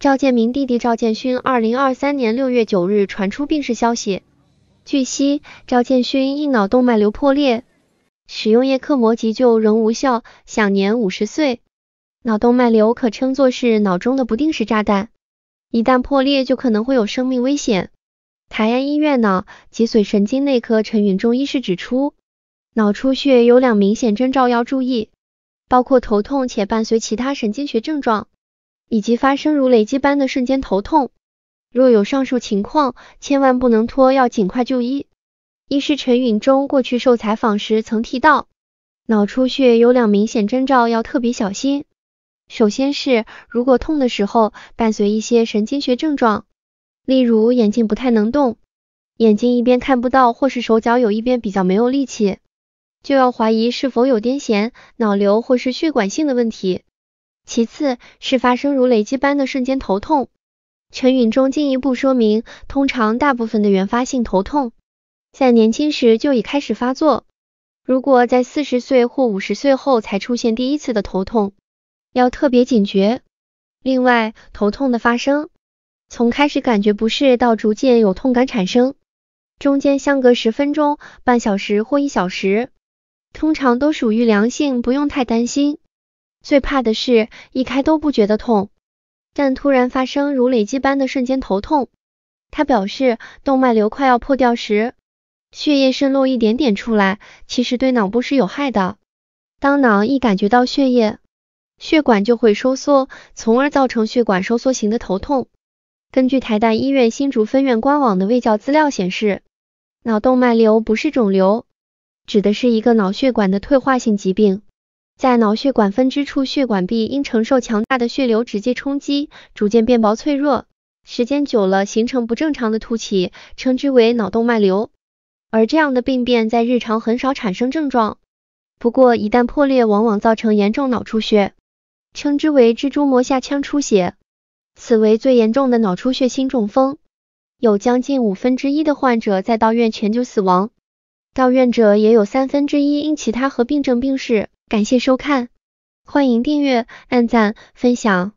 赵建明弟弟赵建勋，二零二三年六月九日传出病逝消息。据悉，赵建勋因脑动脉瘤破裂，使用叶克膜急救仍无效，享年五十岁。脑动脉瘤可称作是脑中的不定时炸弹，一旦破裂就可能会有生命危险。台安医院脑脊髓神经内科陈允中医师指出，脑出血有两明显征兆要注意，包括头痛且伴随其他神经学症状。以及发生如雷击般的瞬间头痛，若有上述情况，千万不能拖，要尽快就医。医师陈允中过去受采访时曾提到，脑出血有两明显征兆要特别小心，首先是如果痛的时候伴随一些神经学症状，例如眼睛不太能动，眼睛一边看不到，或是手脚有一边比较没有力气，就要怀疑是否有癫痫、脑瘤或是血管性的问题。其次，是发生如雷击般的瞬间头痛。陈允中进一步说明，通常大部分的原发性头痛，在年轻时就已开始发作，如果在四十岁或五十岁后才出现第一次的头痛，要特别警觉。另外，头痛的发生，从开始感觉不适到逐渐有痛感产生，中间相隔十分钟、半小时或一小时，通常都属于良性，不用太担心。最怕的是，一开都不觉得痛，但突然发生如累积般的瞬间头痛。他表示，动脉瘤快要破掉时，血液渗漏一点点出来，其实对脑部是有害的。当脑一感觉到血液，血管就会收缩，从而造成血管收缩型的头痛。根据台大医院新竹分院官网的卫教资料显示，脑动脉瘤不是肿瘤，指的是一个脑血管的退化性疾病。在脑血管分支处，血管壁因承受强大的血流直接冲击，逐渐变薄脆弱，时间久了形成不正常的凸起，称之为脑动脉瘤。而这样的病变在日常很少产生症状，不过一旦破裂，往往造成严重脑出血，称之为蜘蛛膜下腔出血。此为最严重的脑出血性中风，有将近五分之一的患者在到院前就死亡，到院者也有三分之一因其他合并症病逝。感谢收看，欢迎订阅、按赞、分享。